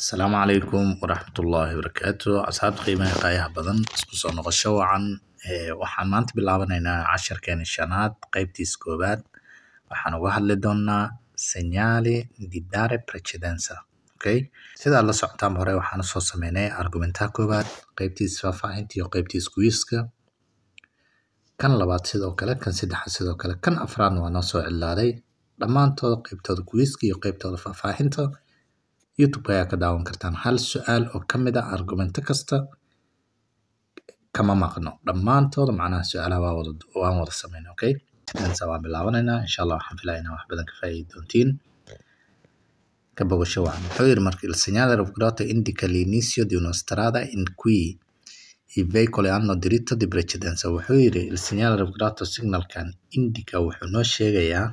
asalaamu calaykum waraxmatullaahi wabarakaatu asxaabta qiimaha qaayaha badan isku soo noqosho wacan waxaan maanta bilaabanaynaa casharkeena shanaad qaybtiis koowaad waxaan uga hadli doonaa senyale didare precedenza okay sidaad la socotaan hore waxaan soo sameynay argumentaha koowaad qaybtiis faahfaahinta iyo qaybtiis kuwiiska kan labaad sidoo kale kan saddexaad sidoo kale kan afraadna waa noo soo cilaaday dhammaantooda qaybtooda kuwiiska iyo qaybtooda faahfaahinta youtube ayaa ka daawan kartaan hal su-aal oo ka mid a ah argumento kasta kama maqno dhammaantooda macnaha su-aalaha waan wada samayna okay intaas waan bilaabanaynaa insha allah waxaan filayaa inaa wax badan ka faa'iidi doontiin ka bogasho waxaan yiri marka il segnale rovgrato indica l'inizio di una strada in cui i veicoli hanno diritto di precedenza wuxuu yiri il segnale rovgrato signalkan indica wuxuu noo sheegayaa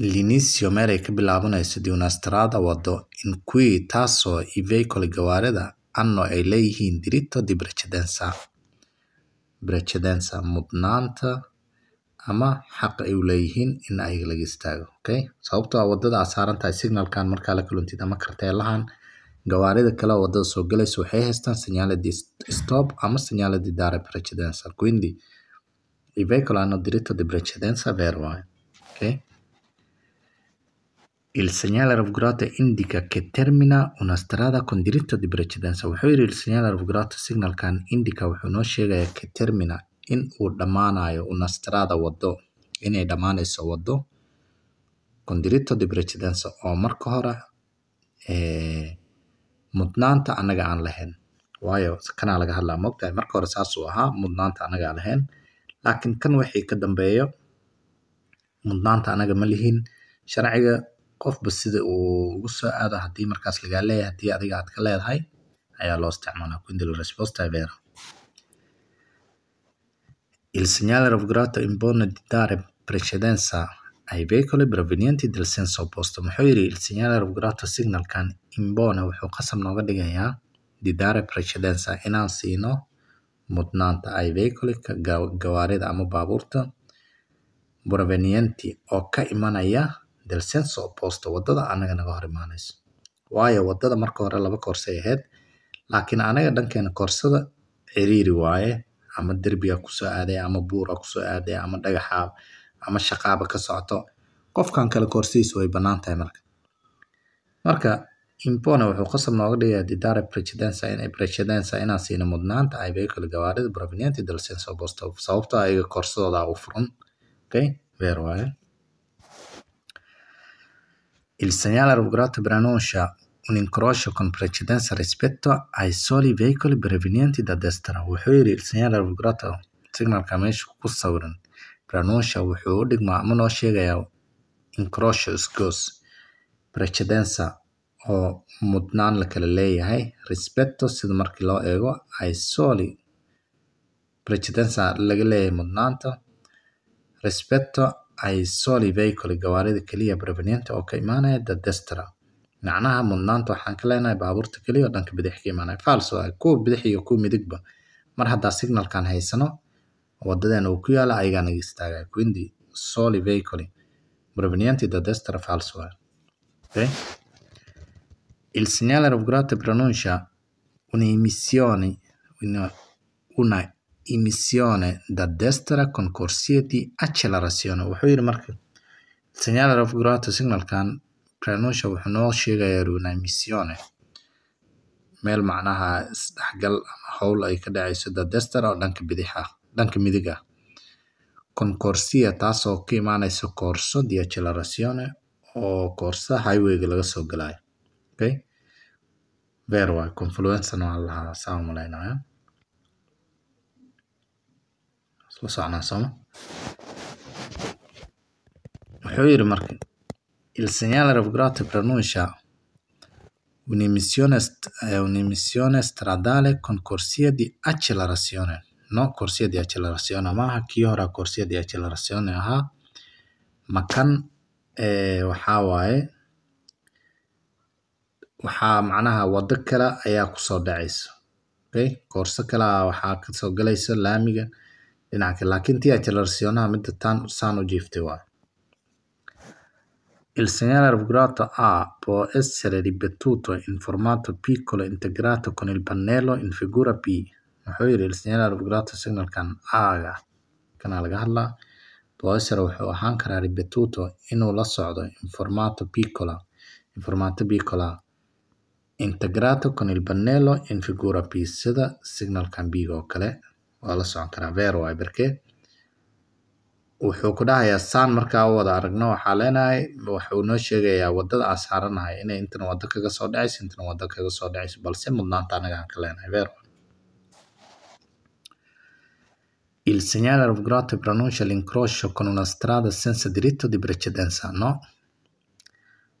Linizio meelay ka bilaabanayso Dionastrada waddo Inquiry taasoo i veicoli gawaarida anno ay leeyihiin diritto di precedenza mudnaanta ama xaq ay u leeyihiin in ayaga laga istaago okay sababtoo ah wadada aad saaran signalkan markaa la kaluntid ama karteelahan gawaarida kale wadada soo galayso waxay haystaan signaale stop ama signaale di dare precedenza quindi i diritto di precedenza per okay Il segnale ravvigrato indica che termina una strada con diritta di precedenza. Wuxuu yidhi il segnale ravvigrato signalkan indica wuxuu noo sheegayaa che termina in uu dhammaanayo una strada wado inay dhammaanayso wado con diritto di precedenza oo marka hore mudnaanta anaga aan lahayn waayo kanaa laga hadlaa mogtahay e marka hore saasuu ahaa mudnaanta anaga aan lahayn laakiin kan wixii ka dambeeyo mudnaanta anaga ma lihin sharciga qofba sida uu ugu soo aado hadii markaas lagaa leeyahay hadii adiga aad ka leedahay ayaa loo isticmaalaa quentin resposta vera Il segnale ravvelato in Bonn precedenza ai veicoli provenienti dal senso opposto. Muxuu yidhi il segnale ravvelato signalkan in wuxuu qasab nooga dhigayaa di dare precedenza inaan siino mudnaanta ai veicoli gawaarida ama baabuurta provenienti oo ka imanaya dalseen soo boosta wadada anaga naga hor imaanayso waayo wadada marka hore laba koorsay ahayd laakiin anaga dhankeena koorsada ciriiri waaye ama derbiga kusoo aaday ama buura kusoo aaday ama dhagaxa ama shaqaaba ka socoto qofkan kale koorsidiisa way bannaan tahay marka marka impone wuxuu qasab nooga dhigaya didare presidensa in presidensa inaan siina mudnaanta ay bay gawaarida provenient dalseen soo boosta sababtoo ah iyaga koorsadooda u furan okay weer waaye Il segnale rovgrato preannuncia un incrocio con precedenza rispetto ai soli veicoli provenienti da destra. Wuxuu yidhi il segnale rovgrato signalka meesha ku sawiran preannuncia wuxuu u dhigmaa ama noo sheegayaa incrocio isgoos precedenza oo mudnaan la kala leeyahay respecto sida markii loo eego ay soli precedenza laga leeyahay mudnaanta respecto ay vehicle gawaarida kaliya barbaniinta oo ka imaanaya dadestra macnaha mudnaanta waxaan ka leenahay baabuurta kaliya oo dhanka bidix ka imaanaya fals waay ah, kuwa bidix iyo kuwa midigba mar haddaa signalkan haysano wadadeena uu ku yaala ayagaa naga istaagaya quindi soli vehicle barbaniinta dadestra fals waay okay? Ah. il segnale ravgurato pronuncia un'emissione una emissione da destra concorsieti accelerazione. Wuxuu yidhi marka Señalar of Grato signalkan Prenusha wuxuu noo sheegayaa e una emissione meel macnaha isdhexgal ama howl ay ka dhacayso da destar oo dhanka bidixah dhanka midig concorsia taasoo ka imaanayso koorso e di accelerazione oo koorsa highwayga laga soo galayo okay beer waay confluence waa lahaa saa umalaynaya eh? Isla soconaa sooma,wuxuu yiri marka "Il segnale ravvibrato pronuncia un'emissione stradale eh, con corsia di accelerazione". No corsia di accelerazione maaha kii hore corsia di accelerazione ahaa. makan kan eh, waxaa waaye waxaa macnaha wado kale ayaa kusoo dhaceyso okay. Koorso kale waxaa kasoo galayso laamiga dhinaca kale laakiin tii Barcelona midda tan saan u jiiftay waa Il segnale arbugrato A può essere ripetuto in piccolo integrato con il pannello in figura P. Wuxuu yiri il segnale arbugrato signalkan a kana laga hadlaa può wuxuu ahaan karaa ripetuto inuu la socdo in formato piccolo piccola integrato con il pannello in figura P sida signalkan B oo kale waa la socon karaa vero waay barkee wuxuu ku dhahayaa saan markaa u wada aragno waxaa leenahay wuxuu noo sheegayaa wadada aan saaranahay inay intana wado kaga soo dhacayso intana wado kaga soo dhacayso balse mudnaanta anaga aan ka leenahay vero Il segnale grotto pronuncia l'incrocio con una strada senza diritto di precedenza, no?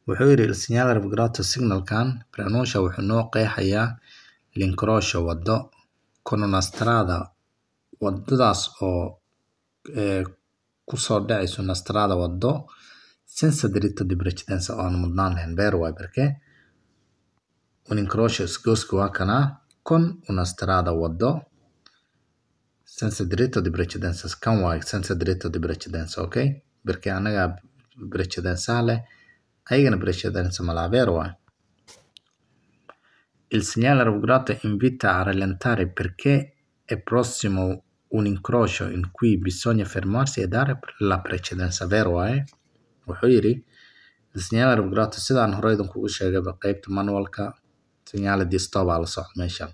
wuxuu yidhi il segnale grotto signalkan pronuncia wuxuu noo qeexayaa l'incrocio wado con una strada wadadaas oo kusoo eh, dhacayso nastrada wado sensa diridta dibrachidensa aan mudnaan lahayn beer waay barkee unincrocious gooska waa kanaa kon unastrada wado sensa diridta dibrachidensas kan waay sensa diridta dibrachidensa okay barkee anagaa brachidensaha leh ayagana brachidensa malaa beer waay il segnale ravgrato invita a rallentare perché è prossimo un incrocio in cui bisogna fermarsi e dare la precedenza. Vero eh? Wuxuu yiri Senyala Revocato sidaan hore idinkugu sheegayba qeybta manualka Senyala Distobaa la socda meeshan.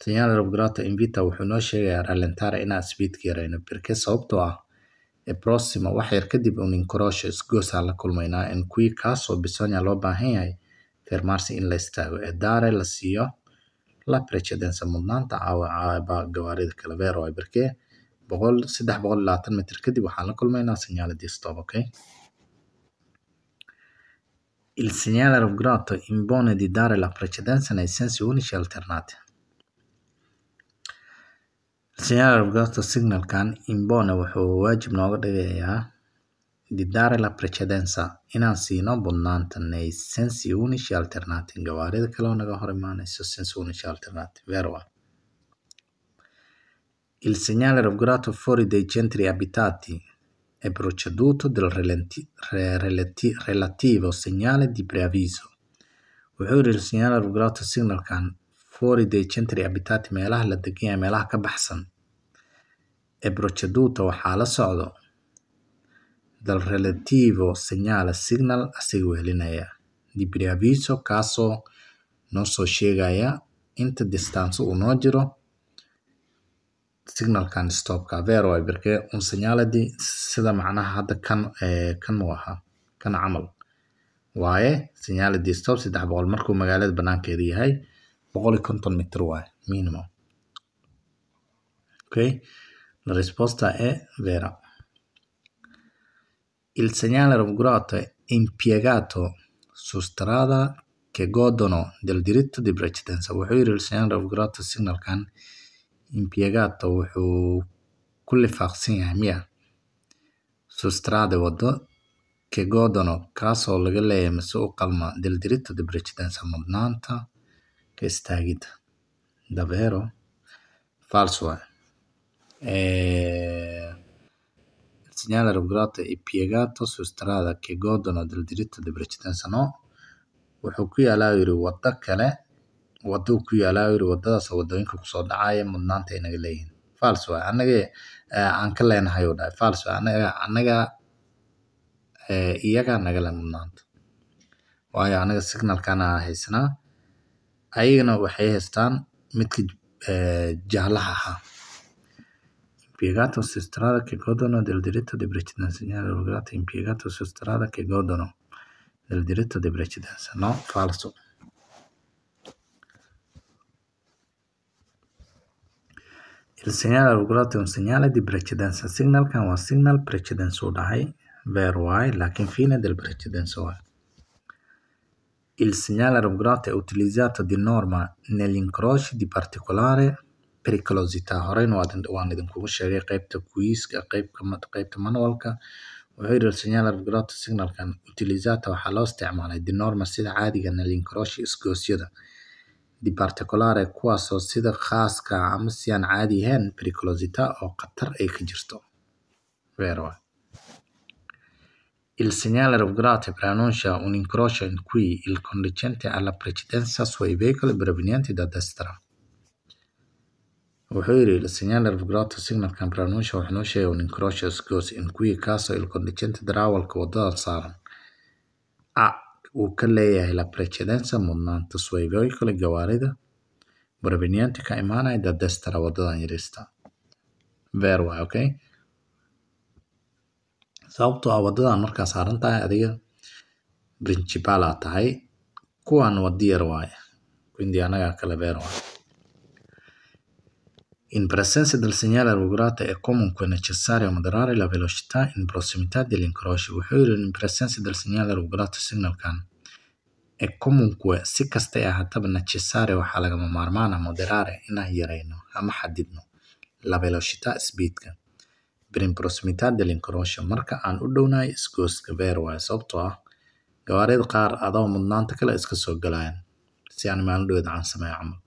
Senyala Revocato Invita wuxuu noo sheegayaa Rallentara inaan speedka yareyno birke sababtoo ah e Proxima wax yar kadib un incrocio isgoosaa la kulmaynaa in kuwii kaasoo bisogna loo baahan yahay fermarsi in e la istaago ee daare la siiyo la precedenza mudnaanta caawa gawaarida Calavera ay barkee boqol saddex boqol labaatan mitir kadib waxaan la kulmaynaa Senyale di Stop, okay? Il segnale rovgrato impone di dare la precedenza nei sensi unici e alternati. Il segnale rovgrato signalkan impone wuxuu waajib nooga dhigayaa di dare la precedenza inaan siino budnaantanay sensi unici alternatin gawaarida kaloo naga hor imaanayso sensi unici e alternatin verwa il segnale raffigurato fuori dai centri abitati è proceduto del relati relati relativo segnale di preavviso wuxuu yidhi il segnale raffigurato signalkan fuori dai centri abitati meelaha la degan meelaha ka baxsan ee proceduto waxaa la socdo dal relativo segnale signal a seguelinaya dib barnaamijyo kaasoo noo soo sheegaya inta distance uu noo jiro signalkan stopka ver waay birke un signaaladii sida macnaha hada kan kan uu ahaa kan camal waaye signaaladii stop saddex boqol markuu magaalada banaankeeda yahay boqol iyo konton mitr waaye minimum okay la resposta e vera Il segnale rovesciato impiegato su strade che godono del diritto di precedenza. Wuxuu yiri senyal rovesciato signalkan impiegato wuxuu ku yahay miya su strade wado ke godono kaasoo laga leeyahay mise u qalma del diritto di precedenza mudnaanta ka istaagida dabeero false eh. waaye. Eh, segnale arrugate e piegato su strade che godono del diritto di precedenza no wuxuu ku yaalaa yiri wada kale waduu ku yaalaa yiri wadadaas wadooyinka kusoo dhacaya mudnaanta ay naga fals waay anaga aan ka leenahay dhahay fals waay anaga anaga iyagaa naga le mudnaanta waayo anaga signalkana haysanaa ayagana waxay haystaan midka jaalaha ahaa impiegato su strada che godono del diritto di precedenza. Segnale lograto impiegato su strada che godono del diritto di precedenza. No, falso. Il segnale lograto è un segnale di precedenza signal can ha signal precedenza dai, vero hai, la che fine del precedenza Il segnale lograto è utilizzato di norma negli incroci di particolare Pericolosita. Horeyna waan idinkugu sheegay qeybta Quiz-ka, qaybta Manual-ka. Wuxuu yidhi Señalar Vibrato signal Utilizata waxaa loo isticmaalay De sida caadiga Nalin Koroshi isgoosyada. De kuwaasoo sida khaaska ama si aan caadi ahayn Pericolosita oo khatar ay ka jirto. Weerwa. Il segnale grave preannuncia un incrocio in cui il conducente ha precedenza sui veicoli provenienti da destra. Wuxuu yidhi Lusitanian Revocato Signalkan Braunschweig wuxuu noo sheegay goos in kuwii kaaso ilkondhijinta darawalka waddadan saaran a uu ka leeyahay La Precedenza mudnaanta Swegoyka gawaarida Barbiniyaanti ka imaanaya Dadestara waddadan yariista beer okay sababtoo ah waddadan markaa saaran tahay adiga principala tahay kuwan wadda yar waaye indii anagaa kale beer waaye in presenza del segnale regolare è comunque necessario moderare la velocità in prossimità dell'incrocio, ovvero in presenza del segnale regolare signal can. Ee comunque si kastay ha ahaataba necessario waxaa lagama maarmaan ah moderare inaan yareyno ama xadidno la velocità speedka per in prossimità dell'incrocio marka aan u dhownahay isgooska beer waaye ah gawaarida qaar adoo mudnaanta kale iska soo galayaan si aan maalin dhoweed aan sameeyo camal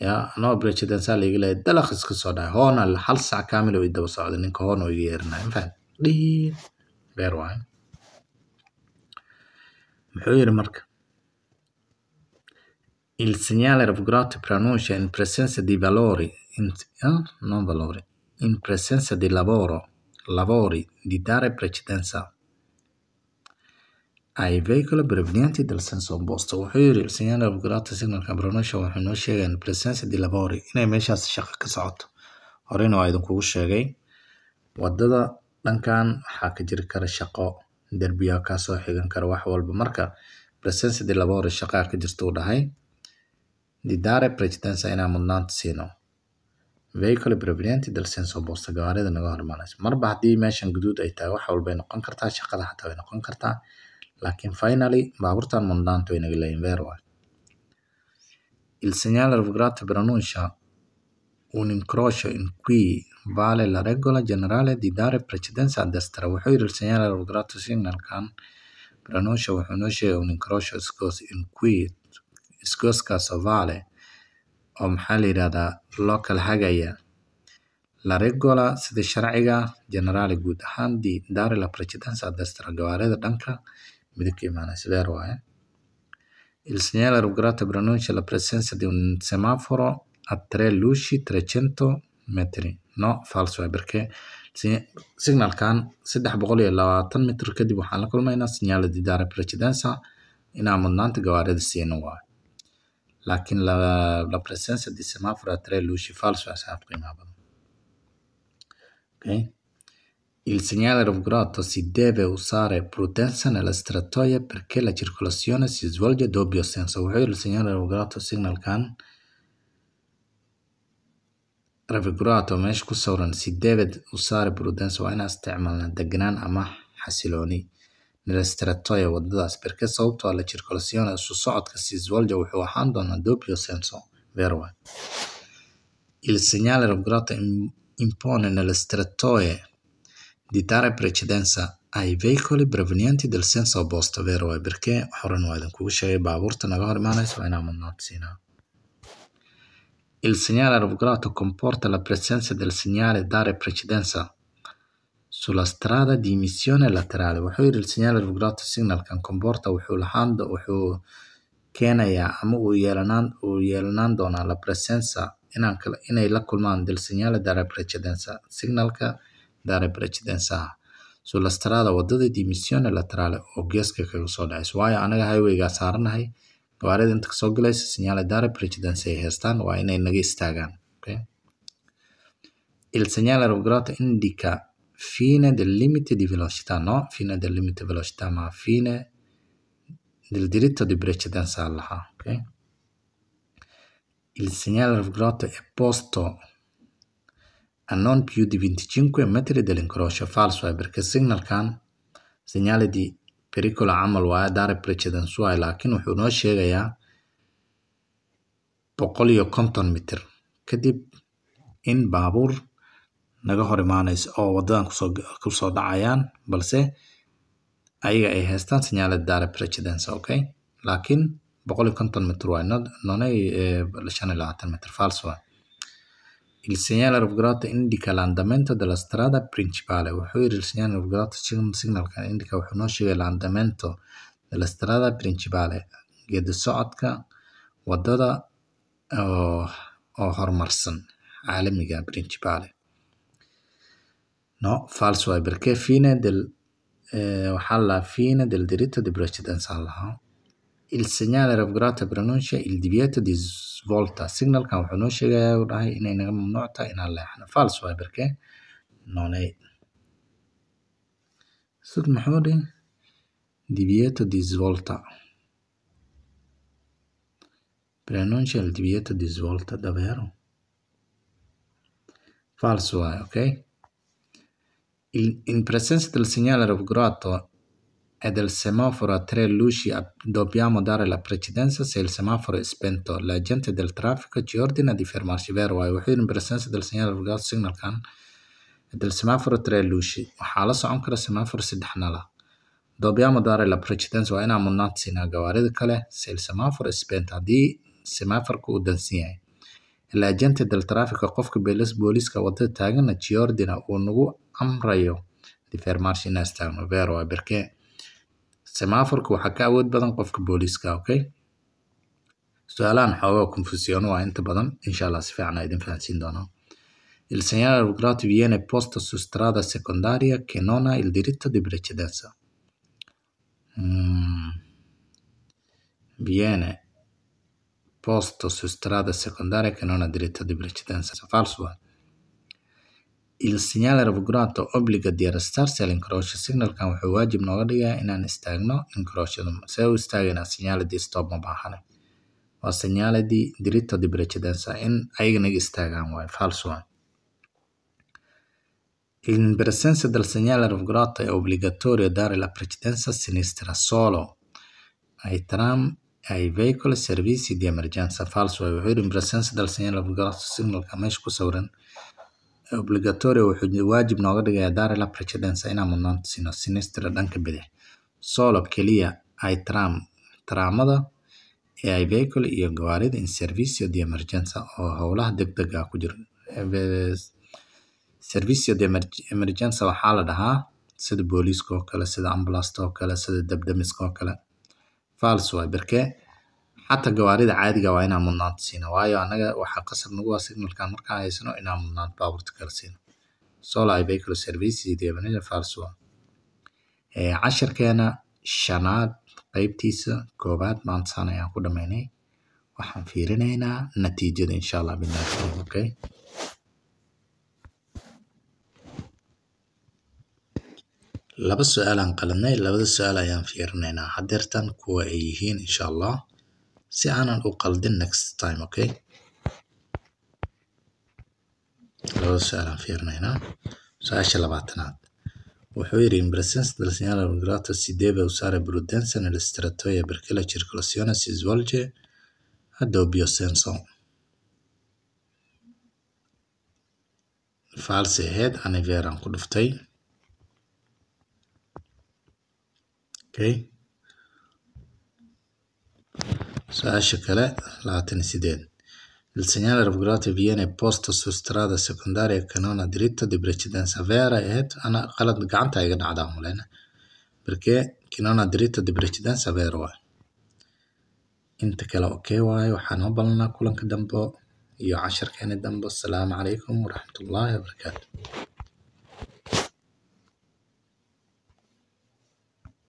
ya no brejedansaa la igalahay dalaq iska soo dhahay hoona hal sac kaamil way daba socda ninka hoona iga yeerinaya mafahad dhiin beer waay muxuu yiri marka il segnale raffigurato pronuncia in presenza di valori in, eh? non valori in presenza di lavoro lavori di dare precedenza eBay kala barbaadiyeentii Dalsan Sombosto. Wuxuu yiri Arsenal Abgurata signalka Brunosha waxay noo sheegeen Placentia Di Lavori inay meeshaas shaqo ka socoto. Horeyna waa idinkugu sheegay wadada dhankan waxaa ka jiri kara shaqo derbiga ka soo xigan kara wax walba marka Placentia Di Lavori shaqaa ka jirta uu dhahay Didare Presidencia inaa mudnaanta siino. vehicle prevenient dal sensor boosta gawaarida naga hormaanaysa marba haddii meeshan guduud ay tahay wax walbay noqon kartaa shaqada xataa way noqon kartaa Laakiin finally baabuurtan mondhanto inawilayen ver waay. Il segnale rovgrato preannuncia un incrocio in cui vale la regola generale di dare precedenza a destra. Wuxuu yidhi segnale rovgrato signalkan preannuncia wuxuu noo sheegay un incrocio isgoos in cui isgooskaas vale oo maxaa la yidhahdaa loo hagaya la regola sida sharciga generale guud ahaan di dare la precedenza a destra gawaarida dhanka midabka imaanaysa dheer waaye il segnale rugrato pronuncia la presenza di un semaforo a tre luci 300 metri no falso waaye eh, barkee signalkan saddex boqol iyo labaatan mitr kadib waxaan la kulmaynaa signale di dare precedenza inaan mudnaanta gawaarida siina waayo lakin la presenza di semaforo a tre luci falso waaye eh, saaxiib qiimaha badan okay. Il segnale Rovgrotto si deve usare prudenza nelle stratoie perché la circolazione si svolge doppio senso. Wuxuu yidhi segnale Rovgrotto signalkan Rovgrotto meesha ku sawiran si deve usare prudenza waa inaan isticmaalnaa deganaan ama xasilooni nelle stratoie wadadaas perché sababtoo ah la circolazione su socodka si svolge wuxuu doppio senso. Vero eh? Il segnale Rovgrotto impone nelle stratoie di dare precedenza ai veicoli provenienti dal senso opposto, vero? e perché ora e una Il segnale articolato comporta la presenza del segnale dare precedenza sulla strada di emissione laterale. il segnale articolato signal che comporta wuxuu hand o keenayaa ama uu yeelanaan uu yeelanaan doonaa la presenza inay la kulmaan del segnale dare precedenza signalka dare presidensaha sulastrada wadada dimisione laterale oo geeska kaga soo dhacaysa waayo anaga highwayga saaranahay gawaarida inta kasoo galaysa sinyale dare presidence ay haystaan waa inay naga istaagaan il segnale rograto indica fine del limite di velocità no fine del limite velocità ma fine del diritto di precedenza allaha okay? il segnale rograto è posto a non più di 25 metri dall'incrocio falso è eh, perché signalkan signaale di pericolo camal waaye eh, daarib precedensu ah laakiin wuxuu noo eh, sheegayaa boqol iyo konton mitir kadib in baabuur naga hor oh, imaanayso oo wadadan kusoo dhacayaan balse ayaga ay haystaan signaalada daara precedence okay laakiin boqol iyo konton mitr waay nonay shan iyo labaatan mitr fals waay Il segnale arrovolato indica l'andamento della strada principale. Wuxuu yiri segnale arrovolato signalkan indica wuxuu noo sheegay l'andamento della strada principale, geedi socodka wadada oo oo horumarsan caalamiga principale. No, falso waay. Perché fine del eh waxaa la fine del diritto di precedenza ha la il segnale raafgaraadka barnaamijka ildibiyeedka dee svolta signalkan wuxuu noo sheegayaa uu dhahay inay naga mamnuuc tahay inaan leexno fals waay barkee noolay sug maxuu dhi dibiyeto di svolta pronuncia eh, il divieto di svolta davvero falso è eh, ok il, in presenza del segnale raffigurato Ed il semaforo a tre luci dobbiamo dare la precedenza se il semaforo è spento. L'agente del traffico ci ordina di fermarci, vero? Waayo wuxuu in presenza del segnale rugato signalkan e del semaforo tre luci waxaa ah, la socon kara semafor saddex nala dobbiamo dare la precedenza waa inaan mudnaanta siinaa kale se il semaforo è spento haddii semaforku uu dansan yahay الأجنت دل ترافيك قفك بيلس بوليسكا وده تاغن جيوردنا ونغو أمريو دي فيرمارشي ناس تاغنو بيرو بركي Samaafarku waxaa ka awood badan qofka booliska, okay? Su'aalahan xoogaa confusion waa inta badan, insha Allah si fiican aan idin fahansiin doonaa. Il segnale arrugrato viene posto su strada secondaria che non ha il diritto di precedenza. Mm. Viene posto su strada secondaria che non ha diritto di precedenza. Falso. Eh? Il Señalar Vuguroto obliga diyaar Stars in signalkan wuxuu waajib nooga dhigaa inaan istaagno in Croatiadu see u istaagaynaa sinyaaladii stop ma baahane waa sinyaaladii diritto di precedenza in ayagana istaagaan waay falso In presenza del segnale rovgrato è obbligatorio dare la precedenza sinistra solo ai tram e ai veicoli e servizi di emergenza. Falso è in presenza del segnale rovgrato signalka meesha ku sawiran obligatorio wuxuu waajib nooga dhigayaa Dar la inaa inaan mudnaanta siino Sinistra dhanka bidix solo keliya ay tram tramada ay vehicle iyo gawaarida in servicio di emergenca oo howlaha degdega ah ku jira servicio di emergenza waxaa la dhahaa sida booliiska oo kale sida ambulance oo kale sida dab oo kale fals waay barkee xataa gawaarida caadiga ah waa inaan mudnaanta siina waayo annaga waxaa qasab nagu ah signalkan markaan haysano inaan mudnaanta baabuurta kala siino solai vehicle services iyo farsua cashirkeena shanaad qaybtiisa koowaad maanta saan ayaan ku dhammaynay waxaan fiirinaynaa natiijada insha allah binaafsah okay laba su-aalaan qaladnay labada su-aal ayaan fiirinaynaa hadeertan kuwa ay yihiin insha allah si aanan u qaldin next time okay labada su-aalaan fiirinaynaa su-aasha labaatanaad wuxuu yidhi impresens del señal grato si debe usare prudenza nell'stratoia perché la circolazione si svolge a doppio senso faalsi ku dhuftay okay Su-aasha kale labaatan sideed Il segnale viene posto su strada secondaria canona diritto di precedenza vera ehed anaa qalad gacanta iga dhacdaa maleyna barkee canona diritto di precedenza vera waay inta kale okey waaye waxaan u kulanka dambo iyo casharkeeni dambo asalaamu calaykum waraxmatullaahi wabarakaatu